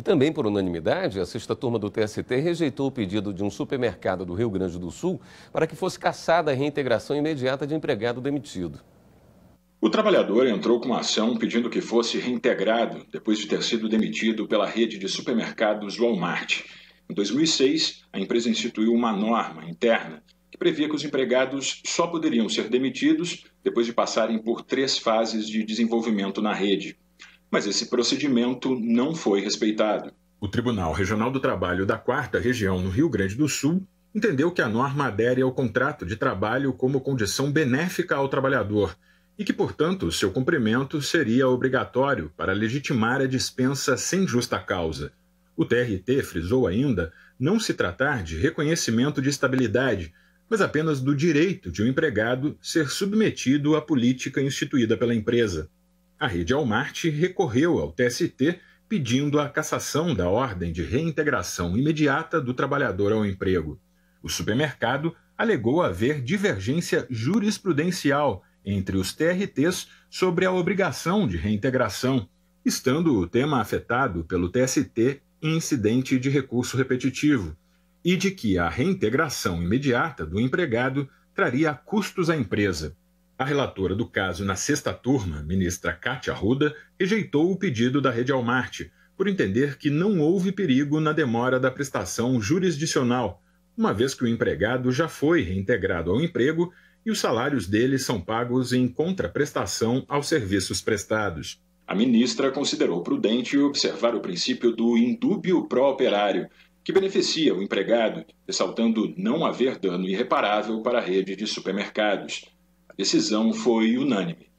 E também por unanimidade, a sexta turma do TST rejeitou o pedido de um supermercado do Rio Grande do Sul para que fosse cassada a reintegração imediata de empregado demitido. O trabalhador entrou com uma ação pedindo que fosse reintegrado depois de ter sido demitido pela rede de supermercados Walmart. Em 2006, a empresa instituiu uma norma interna que previa que os empregados só poderiam ser demitidos depois de passarem por três fases de desenvolvimento na rede mas esse procedimento não foi respeitado. O Tribunal Regional do Trabalho da Quarta Região, no Rio Grande do Sul, entendeu que a norma adere ao contrato de trabalho como condição benéfica ao trabalhador e que, portanto, seu cumprimento seria obrigatório para legitimar a dispensa sem justa causa. O TRT frisou ainda não se tratar de reconhecimento de estabilidade, mas apenas do direito de um empregado ser submetido à política instituída pela empresa a rede Almart recorreu ao TST pedindo a cassação da ordem de reintegração imediata do trabalhador ao emprego. O supermercado alegou haver divergência jurisprudencial entre os TRTs sobre a obrigação de reintegração, estando o tema afetado pelo TST em incidente de recurso repetitivo, e de que a reintegração imediata do empregado traria custos à empresa. A relatora do caso na sexta turma, ministra Cátia Arruda, rejeitou o pedido da Rede Almarte, por entender que não houve perigo na demora da prestação jurisdicional, uma vez que o empregado já foi reintegrado ao emprego e os salários dele são pagos em contraprestação aos serviços prestados. A ministra considerou prudente observar o princípio do indúbio pró operário, que beneficia o empregado, ressaltando não haver dano irreparável para a rede de supermercados decisão foi unânime.